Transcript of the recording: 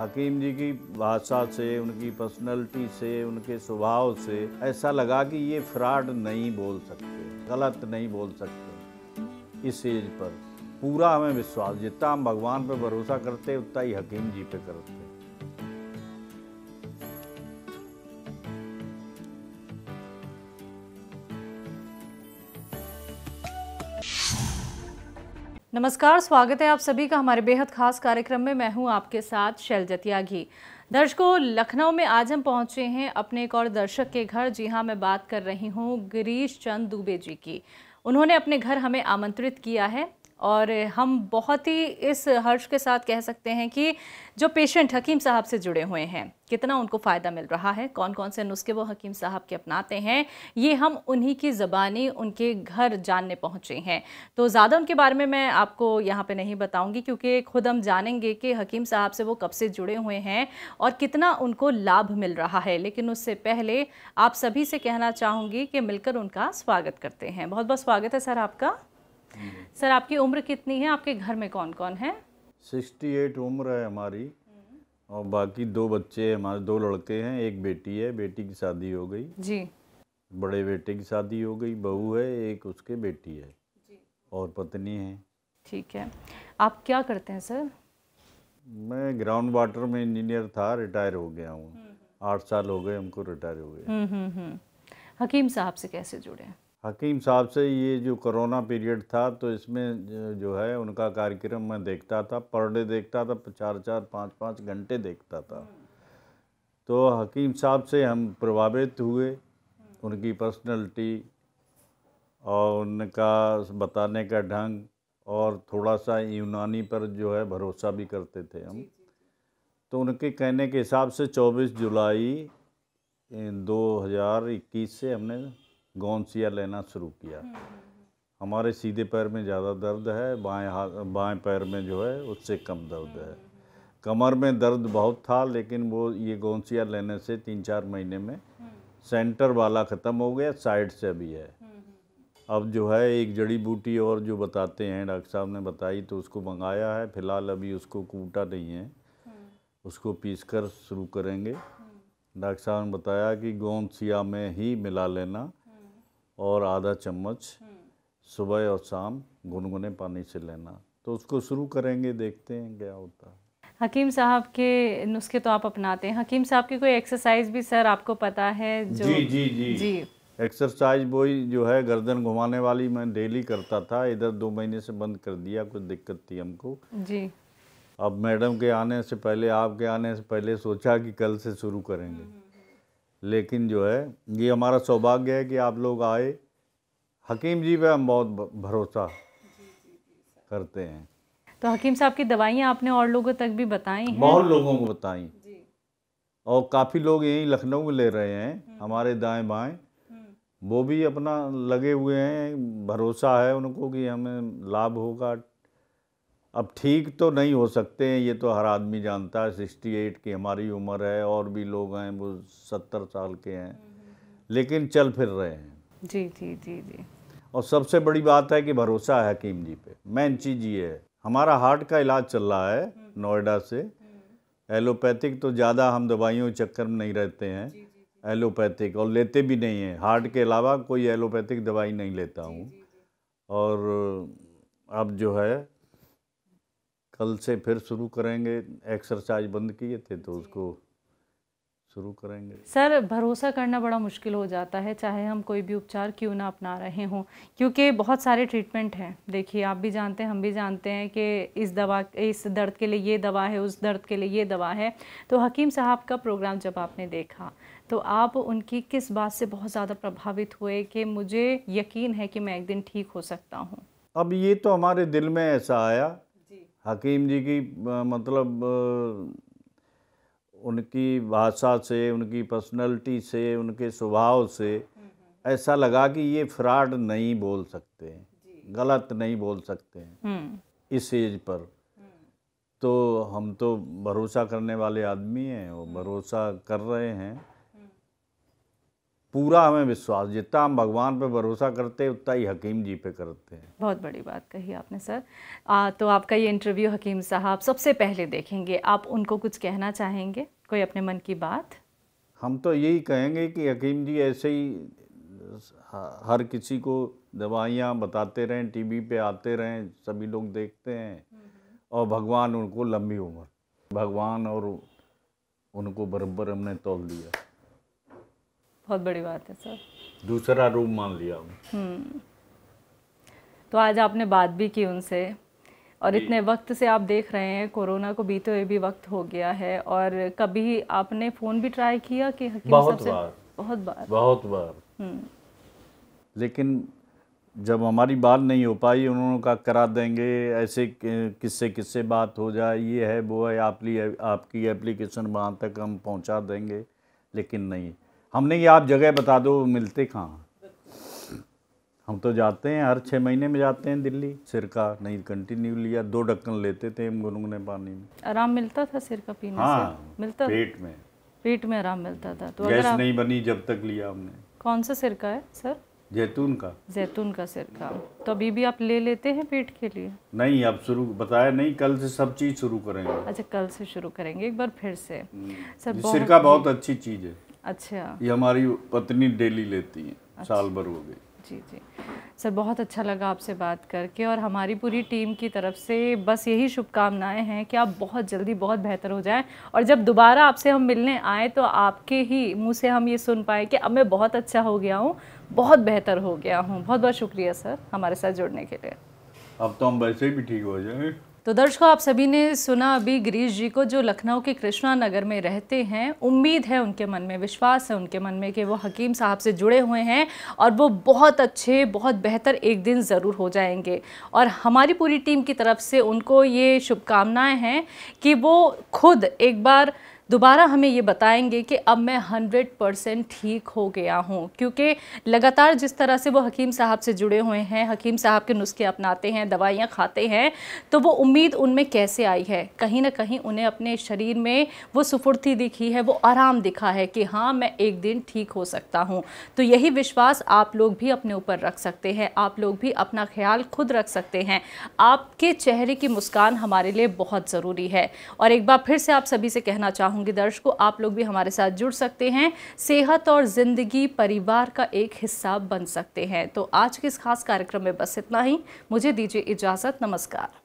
हकीम जी की भाषा से उनकी पर्सनैलिटी से उनके स्वभाव से ऐसा लगा कि ये फ्रॉड नहीं बोल सकते गलत नहीं बोल सकते इस एज पर पूरा हमें विश्वास जितना हम भगवान पर भरोसा करते उतना ही हकीम जी पे करते नमस्कार स्वागत है आप सभी का हमारे बेहद खास कार्यक्रम में मैं हूं आपके साथ शैल त्यागी दर्शकों लखनऊ में आज हम पहुंचे हैं अपने एक और दर्शक के घर जी हां मैं बात कर रही हूं गिरीश चंद दुबे जी की उन्होंने अपने घर हमें आमंत्रित किया है और हम बहुत ही इस हर्ष के साथ कह सकते हैं कि जो पेशेंट हकीम साहब से जुड़े हुए हैं कितना उनको फ़ायदा मिल रहा है कौन कौन से नुस्खे वो हकीम साहब के अपनाते हैं ये हम उन्हीं की ज़बानी उनके घर जानने पहुँचे हैं तो ज़्यादा उनके बारे में मैं आपको यहाँ पे नहीं बताऊँगी क्योंकि खुद हम जानेंगे कि हकीम साहब से वो कब से जुड़े हुए हैं और कितना उनको लाभ मिल रहा है लेकिन उससे पहले आप सभी से कहना चाहूँगी कि मिलकर उनका स्वागत करते हैं बहुत बहुत स्वागत है सर आपका सर आपकी उम्र कितनी है आपके घर में कौन कौन है सिक्सटी एट उम्र है हमारी हम्म। और बाकी दो बच्चे हैं हमारे दो लड़के हैं एक बेटी है बेटी की शादी हो गई जी बड़े बेटे की शादी हो गई बहू है एक उसके बेटी है जी। और पत्नी है ठीक है आप क्या करते हैं सर मैं ग्राउंड वाटर में इंजीनियर था रिटायर हो गया हूँ हम्म। आठ साल हो गए हमको रिटायर हो गए हम्म, हकीम साहब से कैसे जुड़े हैं हकीम साहब से ये जो कोरोना पीरियड था तो इसमें जो है उनका कार्यक्रम मैं देखता था पर डे देखता था चार चार पाँच पाँच घंटे देखता था तो हकीम साहब से हम प्रभावित हुए उनकी पर्सनैलिटी और उनका बताने का ढंग और थोड़ा सा यूनानी पर जो है भरोसा भी करते थे हम तो उनके कहने के हिसाब से 24 जुलाई 2021 से हमने गौनसिया लेना शुरू किया हम्म, हम्म, हम्म। हमारे सीधे पैर में ज़्यादा दर्द है बाएं हाथ बाएं पैर में जो है उससे कम दर्द है कमर में दर्द बहुत था लेकिन वो ये गौनसिया लेने से तीन चार महीने में सेंटर वाला ख़त्म हो गया साइड से भी है अब जो है एक जड़ी बूटी और जो बताते हैं डॉक्टर साहब ने बताई तो उसको मंगाया है फिलहाल अभी उसको कूटा नहीं है उसको पीस कर शुरू करेंगे डॉक्टर साहब ने बताया कि गौंद सिया में ही मिला लेना और आधा चम्मच हम्म। सुबह और शाम गुनगुने पानी से लेना तो उसको शुरू करेंगे देखते हैं क्या होता है हकीम साहब के नुस्खे तो आप अपनाते हैं हकीम साहब की कोई एक्सरसाइज भी सर आपको पता है जो जी जी जी जी एक्सरसाइज वही जो है गर्दन घुमाने वाली मैं डेली करता था इधर दो महीने से बंद कर दिया कुछ दिक्कत थी हमको जी अब मैडम के आने से पहले आपके आने से पहले सोचा कि कल से शुरू करेंगे हम्म। लेकिन जो है ये हमारा सौभाग्य है कि आप लोग आए हकीम जी पे हम बहुत भरोसा करते हैं तो हकीम साहब की दवाइयाँ आपने और लोगों तक भी बताई हैं बहुत लोगों को बताई और काफ़ी लोग यहीं लखनऊ में ले रहे हैं हम्म। हमारे दाएं बाएं हम्म। वो भी अपना लगे हुए हैं भरोसा है उनको कि हमें लाभ होगा अब ठीक तो नहीं हो सकते हैं ये तो हर आदमी जानता है सिक्सटी एट की हमारी उम्र है और भी लोग हैं वो सत्तर साल के हैं लेकिन चल फिर रहे हैं जी जी जी जी और सबसे बड़ी बात है कि भरोसा है हकीम जी पे मेन चीज़ ये है हमारा हार्ट का इलाज चल रहा है नोएडा से एलोपैथिक तो ज़्यादा हम दवाइयों के चक्कर में नहीं रहते हैं एलोपैथिक और लेते भी नहीं हैं हार्ट के अलावा कोई एलोपैथिक दवाई नहीं लेता हूँ और अब जो है कल से फिर शुरू करेंगे एक्सरसाइज बंद किए थे तो उसको शुरू करेंगे सर भरोसा करना बड़ा मुश्किल हो जाता है चाहे हम कोई भी उपचार क्यों ना अपना रहे हों क्योंकि बहुत सारे ट्रीटमेंट हैं देखिए आप भी जानते हैं हम भी जानते हैं कि इस दवा इस दर्द के लिए ये दवा है उस दर्द के लिए ये दवा है तो हकीम साहब का प्रोग्राम जब आपने देखा तो आप उनकी किस बात से बहुत ज़्यादा प्रभावित हुए कि मुझे यकीन है कि मैं एक दिन ठीक हो सकता हूँ अब ये तो हमारे दिल में ऐसा आया हकीम जी की मतलब उनकी भाषा से उनकी पर्सनालिटी से उनके स्वभाव से ऐसा लगा कि ये फ्रॉड नहीं बोल सकते हैं गलत नहीं बोल सकते हैं हम्म। इस एज पर हम्म। तो हम तो भरोसा करने वाले आदमी हैं वो हम्म। भरोसा कर रहे हैं पूरा हमें विश्वास जितना हम भगवान पे भरोसा करते हैं उतना ही हकीम जी पे करते हैं बहुत बड़ी बात कही आपने सर आ, तो आपका ये इंटरव्यू हकीम साहब सबसे पहले देखेंगे आप उनको कुछ कहना चाहेंगे कोई अपने मन की बात हम तो यही कहेंगे कि हकीम जी ऐसे ही हर किसी को दवाइयाँ बताते रहें टीवी पे आते रहें सभी लोग देखते हैं हम्म। और भगवान उनको लंबी उम्र भगवान और उनको बरबर हमने तोल दिया बहुत बड़ी बात है सर दूसरा रूप मान लिया हम्म। तो आज आपने बात भी की उनसे और इतने वक्त से आप देख रहे हैं कोरोना को बीते हुए भी वक्त हो गया है और कभी आपने फ़ोन भी ट्राई किया कि हकीम बहुत बार बहुत बार बहुत बार हम्म। लेकिन जब हमारी बात नहीं हो पाई उन्होंने कहा करा देंगे ऐसे किससे किससे बात हो जाए ये है वो है आप आपकी एप्लीकेशन वहाँ तक हम पहुँचा देंगे लेकिन नहीं हमने ये आप जगह बता दो मिलते कहाँ हम तो जाते हैं हर छः महीने में जाते हैं दिल्ली सिर का नहीं कंटिन्यू लिया दो ढक्कन लेते थे हम गुनगुने पानी में आराम मिलता था सिर का पीने हाँ, से मिलता पेट में पेट में आराम मिलता था तो गैस नहीं बनी जब तक लिया हमने कौन सा सिरका है सर जैतून का जैतून का सिरका तो अभी भी आप ले लेते हैं पेट के लिए नहीं अब शुरू बताया नहीं कल से सब चीज शुरू करेंगे अच्छा कल से शुरू करेंगे एक बार फिर से हम्म। सर सिरका बहुत अच्छी चीज है अच्छा ये हमारी पत्नी डेली लेती है अच्छा। साल भर हो गई जी जी सर बहुत अच्छा लगा आपसे बात करके और हमारी पूरी टीम की तरफ से बस यही शुभकामनाएं हैं कि आप बहुत जल्दी बहुत बेहतर हो जाएं और जब दोबारा आपसे हम मिलने आए तो आपके ही मुंह से हम ये सुन पाए कि अब मैं बहुत अच्छा हो गया हूँ बहुत बेहतर हो गया हूँ बहुत बहुत शुक्रिया सर हमारे साथ जुड़ने के लिए अब तो हम वैसे भी ठीक हो जाए तो दर्शकों आप सभी ने सुना अभी गिरीश जी को जो लखनऊ के कृष्णा नगर में रहते हैं उम्मीद है उनके मन में विश्वास है उनके मन में कि वो हकीम साहब से जुड़े हुए हैं और वो बहुत अच्छे बहुत बेहतर एक दिन ज़रूर हो जाएंगे और हमारी पूरी टीम की तरफ से उनको ये शुभकामनाएं हैं कि वो खुद एक बार दोबारा हमें ये बताएंगे कि अब मैं हंड्रेड परसेंट ठीक हो गया हूँ क्योंकि लगातार जिस तरह से वो हकीम साहब से जुड़े हुए हैं हकीम साहब के नुस्खे अपनाते हैं दवाइयाँ खाते हैं तो वो उम्मीद उनमें कैसे आई है कहीं ना कहीं उन्हें अपने शरीर में वो सुफुर्ती दिखी है वो आराम दिखा है कि हाँ मैं एक दिन ठीक हो सकता हूँ तो यही विश्वास आप लोग भी अपने ऊपर रख सकते हैं आप लोग भी अपना ख्याल खुद रख सकते हैं आपके चेहरे की मुस्कान हमारे लिए बहुत ज़रूरी है और एक बार फिर से आप सभी से कहना चाहूँगा चाहूंगी दर्शकों आप लोग भी हमारे साथ जुड़ सकते हैं सेहत और ज़िंदगी परिवार का एक हिस्सा बन सकते हैं तो आज के इस खास कार्यक्रम में बस इतना ही मुझे दीजिए इजाज़त नमस्कार